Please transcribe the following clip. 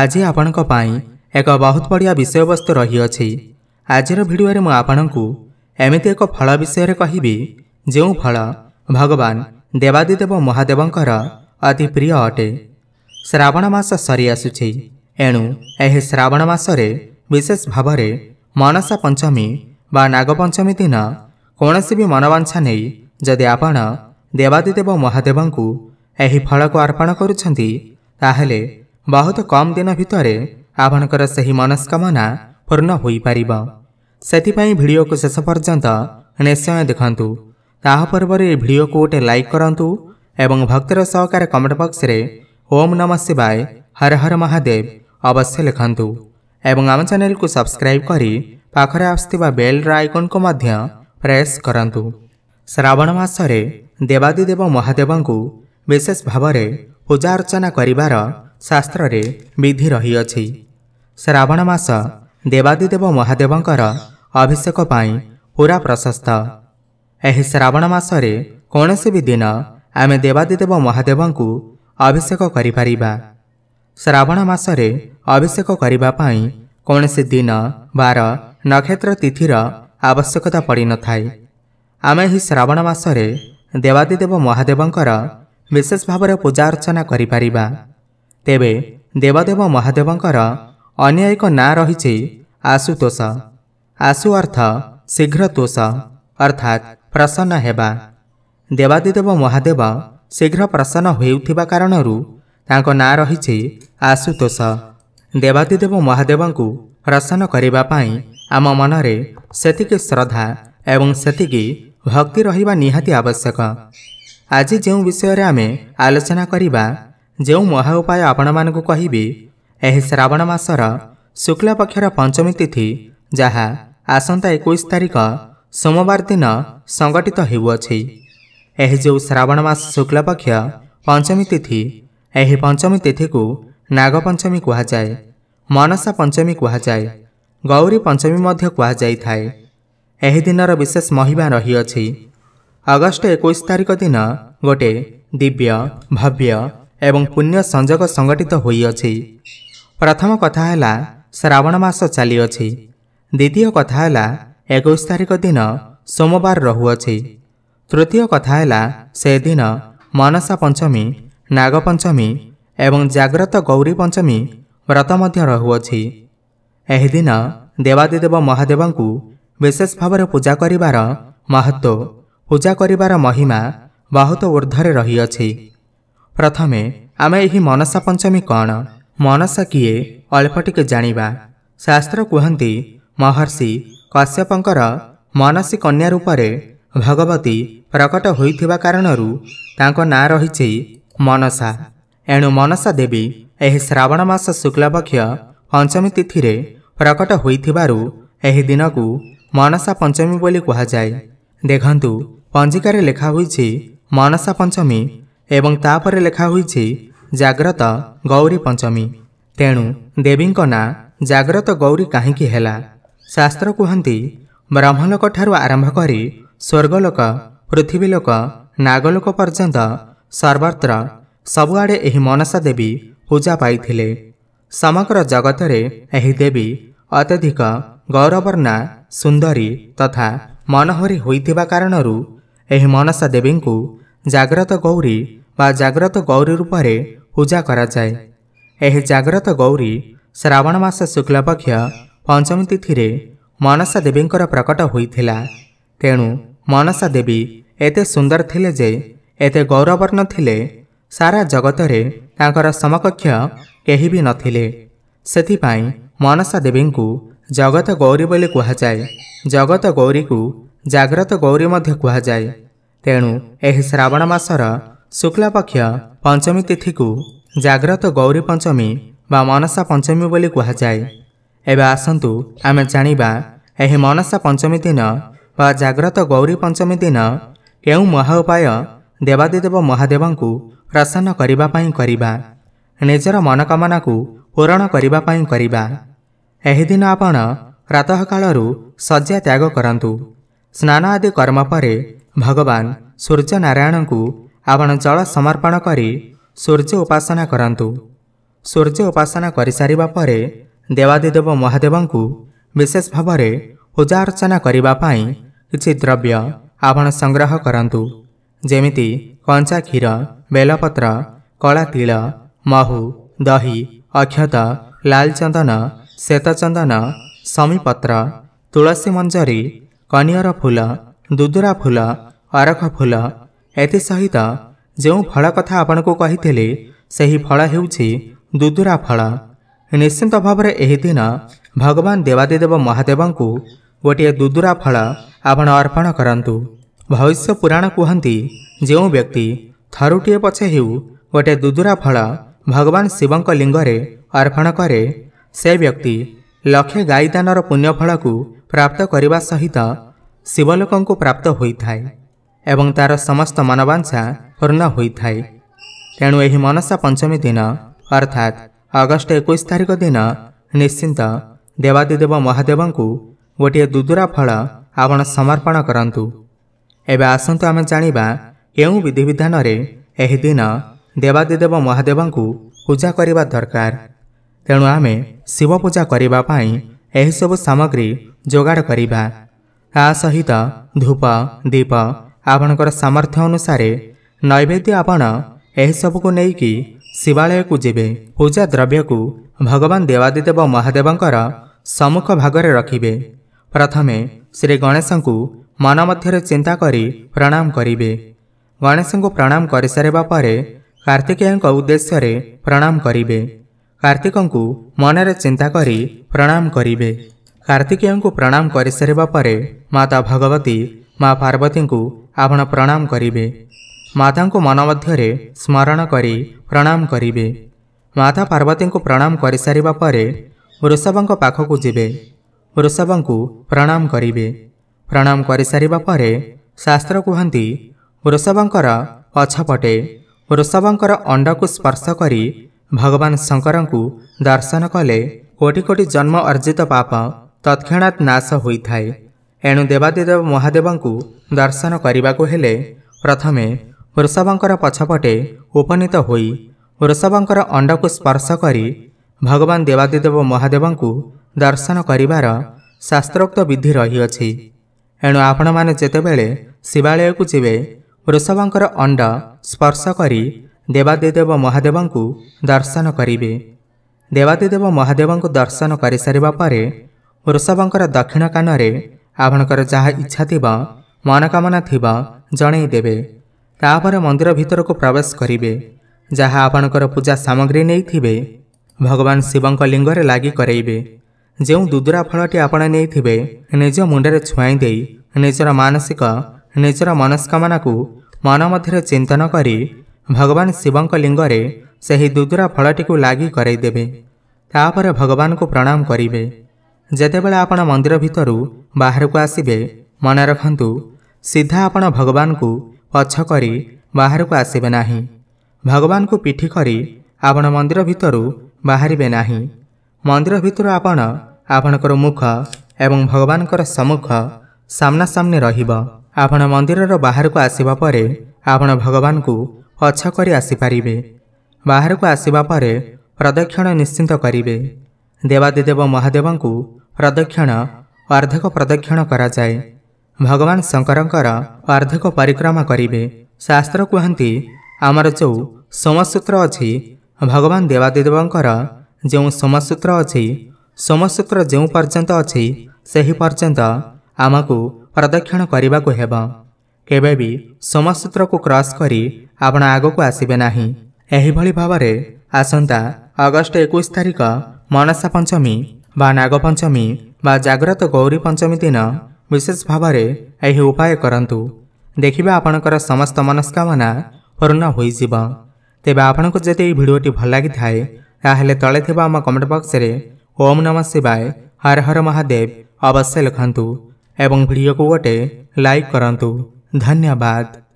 ଆଜି ଆପଣଙ୍କ ପାଇଁ ଏକ ବହୁତ ବଢ଼ିଆ ବିଷୟବସ୍ତୁ ରହିଅଛି ଆଜିର ଭିଡ଼ିଓରେ ମୁଁ ଆପଣଙ୍କୁ ଏମିତି ଏକ ଫଳ ବିଷୟରେ କହିବି ଯେଉଁ ଫଳ ଭଗବାନ ଦେବାଦିଦେବ ମହାଦେବଙ୍କର ଅତି ପ୍ରିୟ ଅଟେ ଶ୍ରାବଣ ମାସ ସରିଆସୁଛି ଏଣୁ ଏହି ଶ୍ରାବଣ ମାସରେ ବିଶେଷ ଭାବରେ ମନସା ପଞ୍ଚମୀ ବା ନାଗପଞ୍ଚମୀ ଦିନ କୌଣସି ବି ମନବାଞ୍ଛା ନେଇ ଯଦି ଆପଣ ଦେବାଦିଦେବ ମହାଦେବଙ୍କୁ ଏହି ଫଳକୁ ଅର୍ପଣ କରୁଛନ୍ତି ତାହେଲେ ବହୁତ କମ୍ ଦିନ ଭିତରେ ଆପଣଙ୍କର ସେହି ମନସ୍କାମନା ପୂର୍ଣ୍ଣ ହୋଇପାରିବ ସେଥିପାଇଁ ଭିଡ଼ିଓକୁ ଶେଷ ପର୍ଯ୍ୟନ୍ତ ନିଶ୍ଚୟ ଦେଖନ୍ତୁ ତାହା ପର୍ବରେ ଏହି ଭିଡ଼ିଓକୁ ଗୋଟେ ଲାଇକ୍ କରନ୍ତୁ ଏବଂ ଭକ୍ତିର ସହକାରେ କମେଣ୍ଟ ବକ୍ସରେ ଓମ୍ ନମ ଶିବାୟ ହର ହର ମହାଦେବ ଅବଶ୍ୟ ଲେଖନ୍ତୁ ଏବଂ ଆମ ଚ୍ୟାନେଲକୁ ସବସ୍କ୍ରାଇବ୍ କରି ପାଖରେ ଆସୁଥିବା ବେଲ୍ର ଆଇକନ୍କୁ ମଧ୍ୟ ପ୍ରେସ୍ କରନ୍ତୁ ଶ୍ରାବଣ ମାସରେ ଦେବାଦିଦେବ ମହାଦେବଙ୍କୁ ବିଶେଷ ଭାବରେ ପୂଜା ଅର୍ଚ୍ଚନା କରିବାର ଶାସ୍ତ୍ରରେ ବିଧି ରହିଅଛି ଶ୍ରାବଣ ମାସ ଦେବାଦିଦେବ ମହାଦେବଙ୍କର ଅଭିଷେକ ପାଇଁ ପୁରା ପ୍ରଶସ୍ତ ଏହି ଶ୍ରାବଣ ମାସରେ କୌଣସି ବି ଦିନ ଆମେ ଦେବାଦିଦେବ ମହାଦେବଙ୍କୁ ଅଭିଷେକ କରିପାରିବା ଶ୍ରାବଣ ମାସରେ ଅଭିଷେକ କରିବା ପାଇଁ କୌଣସି ଦିନ ବାର ନକ୍ଷତ୍ର ତିଥିର ଆବଶ୍ୟକତା ପଡ଼ିନଥାଏ ଆମେ ଏହି ଶ୍ରାବଣ ମାସରେ ଦେବାଦିଦେବ ମହାଦେବଙ୍କର ବିଶେଷ ଭାବରେ ପୂଜା ଅର୍ଚ୍ଚନା କରିପାରିବା तदेव महादेवर अन्य एक नाँ र आशुतोष आशु अर्थ शीघ्र तोष अर्थात् प्रसन्न हे देवादिदेव महादेव शीघ्र प्रसन्न हुनु नाँ र आशुतोष देवादिदेव महादेव प्रसन्न गरेको श्रद्धा एतिकि भक्ति रिहाति आवश्यक आज जो विषयले आम आलोचना ଯେଉଁ ମହା ଉପାୟ ଆପଣମାନଙ୍କୁ କହିବି ଏହି ଶ୍ରାବଣ ମାସର ଶୁକ୍ଲପକ୍ଷର ପଞ୍ଚମୀ ତିଥି ଯାହା ଆସନ୍ତା ଏକୋଇଶ ତାରିଖ ସୋମବାର ଦିନ ସଂଗଠିତ ହେଉଅଛି ଏହି ଯେଉଁ ଶ୍ରାବଣ ମାସ ଶୁକ୍ଲପକ୍ଷ ପଞ୍ଚମୀ ତିଥି ଏହି ପଞ୍ଚମୀ ତିଥିକୁ ନାଗପଞ୍ଚମୀ କୁହାଯାଏ ମନସା ପଞ୍ଚମୀ କୁହାଯାଏ ଗୌରୀ ପଞ୍ଚମୀ ମଧ୍ୟ କୁହାଯାଇଥାଏ ଏହି ଦିନର ବିଶେଷ ମହିମା ରହିଅଛି ଅଗଷ୍ଟ ଏକୋଇଶ ତାରିଖ ଦିନ ଗୋଟିଏ ଦିବ୍ୟ ଭବ୍ୟ ଏବଂ ପୁଣ୍ୟ ସଂଯୋଗ ସଂଗଠିତ ହୋଇଅଛି ପ୍ରଥମ କଥା ହେଲା ଶ୍ରାବଣ ମାସ ଚାଲିଅଛି ଦ୍ୱିତୀୟ କଥା ହେଲା ଏକୋଇଶ ତାରିଖ ଦିନ ସୋମବାର ରହୁଅଛି ତୃତୀୟ କଥା ହେଲା ସେଦିନ ମନସା ପଞ୍ଚମୀ ନାଗପଞ୍ଚମୀ ଏବଂ ଜାଗ୍ରତ ଗୌରୀ ପଞ୍ଚମୀ ବ୍ରତ ମଧ୍ୟ ରହୁଅଛି ଏହି ଦିନ ଦେବାଦିଦେବ ମହାଦେବଙ୍କୁ ବିଶେଷ ଭାବରେ ପୂଜା କରିବାର ମହତ୍ତ୍ୱ ପୂଜା କରିବାର ମହିମା ବହୁତ ଉର୍ଦ୍ଧ୍ୱରେ ରହିଅଛି ପ୍ରଥମେ ଆମେ ଏହି ମନସା ପଞ୍ଚମୀ କ'ଣ ମନସା କିଏ ଅଳ୍ପ ଟିକେ ଜାଣିବା ଶାସ୍ତ୍ର କୁହନ୍ତି ମହର୍ଷି କଶ୍ୟପଙ୍କର ମନସୀ କନ୍ୟା ରୂପରେ ଭଗବତୀ ପ୍ରକଟ ହୋଇଥିବା କାରଣରୁ ତାଙ୍କ ନାଁ ରହିଛି ମନସା ଏଣୁ ମନସା ଦେବୀ ଏହି ଶ୍ରାବଣ ମାସ ଶୁକ୍ଳପକ୍ଷ ପଞ୍ଚମୀ ତିଥିରେ ପ୍ରକଟ ହୋଇଥିବାରୁ ଏହି ଦିନକୁ ମନସା ପଞ୍ଚମୀ ବୋଲି କୁହାଯାଏ ଦେଖନ୍ତୁ ପଞ୍ଜିକାରେ ଲେଖା ହୋଇଛି ମନସା ପଞ୍ଚମୀ ଏବଂ ତାପରେ ଲେଖା ହୋଇଛି ଜାଗ୍ରତ ଗୌରୀ ପଞ୍ଚମୀ ତେଣୁ ଦେବୀଙ୍କ ନାଁ ଜାଗ୍ରତ ଗୌରୀ କାହିଁକି ହେଲା ଶାସ୍ତ୍ର କୁହନ୍ତି ବ୍ରହ୍ମଲୋକଠାରୁ ଆରମ୍ଭ କରି ସ୍ୱର୍ଗଲୋକ ପୃଥିବୀଲୋକ ନାଗଲୋକ ପର୍ଯ୍ୟନ୍ତ ସର୍ବତ୍ର ସବୁଆଡ଼େ ଏହି ମନସା ଦେବୀ ପୂଜା ପାଇଥିଲେ ସମଗ୍ର ଜଗତରେ ଏହି ଦେବୀ ଅତ୍ୟଧିକ ଗୌରବର୍ଣ୍ଣା ସୁନ୍ଦରୀ ତଥା ମନୋହରୀ ହୋଇଥିବା କାରଣରୁ ଏହି ମନସା ଦେବୀଙ୍କୁ ଜାଗ୍ରତ ଗୌରୀ ବା ଜାଗ୍ରତ ଗୌରୀ ରୂପରେ ପୂଜା କରାଯାଏ ଏହି ଜାଗ୍ରତ ଗୌରୀ ଶ୍ରାବଣ ମାସ ଶୁକ୍ଲପକ୍ଷ ପଞ୍ଚମୀ ତିଥିରେ ମନସା ଦେବୀଙ୍କର ପ୍ରକଟ ହୋଇଥିଲା ତେଣୁ ମନସା ଦେବୀ ଏତେ ସୁନ୍ଦର ଥିଲେ ଯେ ଏତେ ଗୌରବର୍ଣ୍ଣ ଥିଲେ ସାରା ଜଗତରେ ତାଙ୍କର ସମକକ୍ଷ କେହି ବି ନଥିଲେ ସେଥିପାଇଁ ମନସା ଦେବୀଙ୍କୁ ଜଗତ ଗୌରୀ ବୋଲି କୁହାଯାଏ ଜଗତ ଗୌରୀକୁ ଜାଗ୍ରତ ଗୌରୀ ମଧ୍ୟ କୁହାଯାଏ ତେଣୁ ଏହି ଶ୍ରାବଣ ମାସର ଶୁକ୍ଲାପକ୍ଷ ପଞ୍ଚମୀ ତିଥିକୁ ଜାଗ୍ରତ ଗୌରୀ ପଞ୍ଚମୀ ବା ମନସା ପଞ୍ଚମୀ ବୋଲି କୁହାଯାଏ ଏବେ ଆସନ୍ତୁ ଆମେ ଜାଣିବା ଏହି ମନସା ପଞ୍ଚମୀ ଦିନ ବା ଜାଗ୍ରତ ଗୌରୀ ପଞ୍ଚମୀ ଦିନ କେଉଁ ମହା ଉପାୟ ଦେବାଦିଦେବ ମହାଦେବଙ୍କୁ ପ୍ରସନ୍ନ କରିବା ପାଇଁ କରିବା ନିଜର ମନକାମନାକୁ ପୂରଣ କରିବା ପାଇଁ କରିବା ଏହି ଦିନ ଆପଣ ପ୍ରାତଃ କାଳରୁ ଶଯ୍ୟା ତ୍ୟାଗ କରନ୍ତୁ ସ୍ନାନ ଆଦି କର୍ମ ପରେ ଭଗବାନ ସୂର୍ଯ୍ୟନାରାୟଣଙ୍କୁ ଆପଣ ଜଳ ସମର୍ପଣ କରି ସୂର୍ଯ୍ୟ ଉପାସନା କରନ୍ତୁ ସୂର୍ଯ୍ୟ ଉପାସନା କରିସାରିବା ପରେ ଦେବାଦିଦେବ ମହାଦେବଙ୍କୁ ବିଶେଷ ଭାବରେ ପୂଜା ଅର୍ଚ୍ଚନା କରିବା ପାଇଁ କିଛି ଦ୍ରବ୍ୟ ଆପଣ ସଂଗ୍ରହ କରନ୍ତୁ ଯେମିତି କଞ୍ଚା କ୍ଷୀର ବେଲପତ୍ର କଳା ତିଳ ମହୁ ଦହି ଅକ୍ଷତ ଲାଲଚନ୍ଦନ ଶ୍ୱେତଚନ୍ଦନ ସମୀପତ୍ର ତୁଳସୀ ମଞ୍ଜରୀ କନିଅର ଫୁଲ ଦୁଦୁରା ଫୁଲ ଅରଖ ଫୁଲ ଏଥିସହିତ ଯେଉଁ ଫଳ କଥା ଆପଣଙ୍କୁ କହିଥିଲି ସେହି ଫଳ ହେଉଛି ଦୁଦୁରା ଫଳ ନିଶ୍ଚିନ୍ତ ଭାବରେ ଏହି ଦିନ ଭଗବାନ ଦେବାଦିଦେବ ମହାଦେବଙ୍କୁ ଗୋଟିଏ ଦୁଦୁରା ଫଳ ଆପଣ ଅର୍ପଣ କରନ୍ତୁ ଭବିଷ୍ୟ ପୁରାଣ କୁହନ୍ତି ଯେଉଁ ବ୍ୟକ୍ତି ଥରୁଟିଏ ପଛେ ହେଉ ଗୋଟିଏ ଦୁଦୁରା ଫଳ ଭଗବାନ ଶିବଙ୍କ ଲିଙ୍ଗରେ ଅର୍ପଣ କରେ ସେ ବ୍ୟକ୍ତି ଲକ୍ଷେ ଗାଈଦାନର ପୁଣ୍ୟ ଫଳକୁ ପ୍ରାପ୍ତ କରିବା ସହିତ ଶିବଲୋକଙ୍କୁ ପ୍ରାପ୍ତ ହୋଇଥାଏ एवं तार समस्त मनोवासा पूर्ण हुने मनसा पञ्चमी दिन अर्थात अगस्त एकैस तारिख दिन निश्चिन्त देवादिदेव महादेव गोटिए दुदुरा फल आप समर्पण गरसुमै जाँदा केही विधि दिन देवादिदेव महादेव पूजा दरकार तेणु आमे शिव पूजासु सग्री सहित धूप दीप ଆପଣଙ୍କର ସାମର୍ଥ୍ୟ ଅନୁସାରେ ନୈବେଦ୍ୟ ଆପଣ ଏହିସବୁକୁ ନେଇକି ଶିବାଳୟକୁ ଯିବେ ପୂଜା ଦ୍ରବ୍ୟକୁ ଭଗବାନ ଦେବାଦିଦେବ ମହାଦେବଙ୍କର ସମ୍ମୁଖ ଭାଗରେ ରଖିବେ ପ୍ରଥମେ ଶ୍ରୀ ଗଣେଶଙ୍କୁ ମନ ମଧ୍ୟରେ ଚିନ୍ତା କରି ପ୍ରଣାମ କରିବେ ଗଣେଶଙ୍କୁ ପ୍ରଣାମ କରିସାରିବା ପରେ କାର୍ତ୍ତିକେୟଙ୍କ ଉଦ୍ଦେଶ୍ୟରେ ପ୍ରଣାମ କରିବେ କାର୍ତ୍ତିକଙ୍କୁ ମନରେ ଚିନ୍ତା କରି ପ୍ରଣାମ କରିବେ କାର୍ତ୍ତିକେୟଙ୍କୁ ପ୍ରଣାମ କରିସାରିବା ପରେ ମାତା ଭଗବତୀ मा को आप प्रणाम माता को मातान स्मरण प्रणाम गरे माता पार्वती को प्रणाम गरिसारपरे वृषभको पाखकु जे को प्रणाम गरे प्रणाम गरिसकेको शास्त्र कहन् वृषभर पछपटे स्पर्श अन्डको भगवान शंकर को दर्शन कले कोटि कोटि जन्म अर्जित पाप तत्क्षणा नाश हुने ଏଣୁ ଦେବାଦିଦେବ ମହାଦେବଙ୍କୁ ଦର୍ଶନ କରିବାକୁ ହେଲେ ପ୍ରଥମେ ଋଷଭଙ୍କର ପଛପଟେ ଉପନୀତ ହୋଇ ଋଷଭଙ୍କର ଅଣ୍ଡକୁ ସ୍ପର୍ଶ କରି ଭଗବାନ ଦେବାଦିଦେବ ମହାଦେବଙ୍କୁ ଦର୍ଶନ କରିବାର ଶାସ୍ତ୍ରୋକ୍ତ ବିଧି ରହିଅଛି ଏଣୁ ଆପଣମାନେ ଯେତେବେଳେ ଶିବାଳୟକୁ ଯିବେ ଋଷଭଙ୍କର ଅଣ୍ଡ ସ୍ପର୍ଶ କରି ଦେବାଦିଦେବ ମହାଦେବଙ୍କୁ ଦର୍ଶନ କରିବେ ଦେବାଦିଦେବ ମହାଦେବଙ୍କୁ ଦର୍ଶନ କରିସାରିବା ପରେ ଋଷଭଙ୍କର ଦକ୍ଷିଣ କାନରେ ଆପଣଙ୍କର ଯାହା ଇଚ୍ଛା ଥିବ ମନୋକାମନା ଥିବ ଜଣେଇ ଦେବେ ତାପରେ ମନ୍ଦିର ଭିତରକୁ ପ୍ରବେଶ କରିବେ ଯାହା ଆପଣଙ୍କର ପୂଜା ସାମଗ୍ରୀ ନେଇଥିବେ ଭଗବାନ ଶିବଙ୍କ ଲିଙ୍ଗରେ ଲାଗି କରେଇବେ ଯେଉଁ ଦୁଦୁରା ଫଳଟି ଆପଣ ନେଇଥିବେ ନିଜ ମୁଣ୍ଡରେ ଛୁଆଁ ଦେଇ ନିଜର ମାନସିକ ନିଜର ମନସ୍କାମନାକୁ ମନ ମଧ୍ୟରେ ଚିନ୍ତନ କରି ଭଗବାନ ଶିବଙ୍କ ଲିଙ୍ଗରେ ସେହି ଦୁଦୁରା ଫଳଟିକୁ ଲାଗି କରେଇଦେବେ ତାପରେ ଭଗବାନଙ୍କୁ ପ୍ରଣାମ କରିବେ ଯେତେବେଳେ ଆପଣ ମନ୍ଦିର ଭିତରୁ ବାହାରକୁ ଆସିବେ ମନେ ରଖନ୍ତୁ ସିଧା ଆପଣ ଭଗବାନଙ୍କୁ ପଛ କରି ବାହାରକୁ ଆସିବେ ନାହିଁ ଭଗବାନଙ୍କୁ ପିଠି କରି ଆପଣ ମନ୍ଦିର ଭିତରୁ ବାହାରିବେ ନାହିଁ ମନ୍ଦିର ଭିତରୁ ଆପଣ ଆପଣଙ୍କର ମୁଖ ଏବଂ ଭଗବାନଙ୍କର ସମ୍ମୁଖ ସାମ୍ନା ସାମ୍ନାସାମ୍ନି ରହିବ ଆପଣ ମନ୍ଦିରର ବାହାରକୁ ଆସିବା ପରେ ଆପଣ ଭଗବାନଙ୍କୁ ପଛ କରି ଆସିପାରିବେ ବାହାରକୁ ଆସିବା ପରେ ପ୍ରଦକ୍ଷିଣ ନିଶ୍ଚିନ୍ତ କରିବେ ଦେବାଦିଦେବ ମହାଦେବଙ୍କୁ ପ୍ରଦକ୍ଷିଣ ଅର୍ଦ୍ଧକ ପ୍ରଦକ୍ଷିଣ କରାଯାଏ ଭଗବାନ ଶଙ୍କରଙ୍କର ଅର୍ଦ୍ଧକ ପରିକ୍ରମା କରିବେ ଶାସ୍ତ୍ର କୁହନ୍ତି ଆମର ଯେଉଁ ସମସୂତ୍ର ଅଛି ଭଗବାନ ଦେବାଦେବଙ୍କର ଯେଉଁ ସମସୂତ୍ର ଅଛି ସମସୂତ୍ର ଯେଉଁ ପର୍ଯ୍ୟନ୍ତ ଅଛି ସେହି ପର୍ଯ୍ୟନ୍ତ ଆମକୁ ପ୍ରଦକ୍ଷିଣ କରିବାକୁ ହେବ କେବେ ବି ସମସୂତ୍ରକୁ କ୍ରସ୍ କରି ଆପଣ ଆଗକୁ ଆସିବେ ନାହିଁ ଏହିଭଳି ଭାବରେ ଆସନ୍ତା ଅଗଷ୍ଟ ଏକୋଇଶ ତାରିଖ ମନସା ପଞ୍ଚମୀ ବା ନାଗପଞ୍ଚମୀ ବା ଜାଗ୍ରତ ଗୌରୀ ପଞ୍ଚମୀ ଦିନ ବିଶେଷ ଭାବରେ ଏହି ଉପାୟ କରନ୍ତୁ ଦେଖିବେ ଆପଣଙ୍କର ସମସ୍ତ ମନସ୍କାମନା ପୂର୍ଣ୍ଣ ହୋଇଯିବ ତେବେ ଆପଣଙ୍କୁ ଯଦି ଏହି ଭିଡ଼ିଓଟି ଭଲ ଲାଗିଥାଏ ତାହେଲେ ତଳେ ଥିବା ଆମ କମେଣ୍ଟ ବକ୍ସରେ ଓମ୍ ନମ ଶିବାୟ ହର ହର ମହାଦେବ ଅବଶ୍ୟ ଲେଖନ୍ତୁ ଏବଂ ଭିଡ଼ିଓକୁ ଗୋଟେ ଲାଇକ୍ କରନ୍ତୁ ଧନ୍ୟବାଦ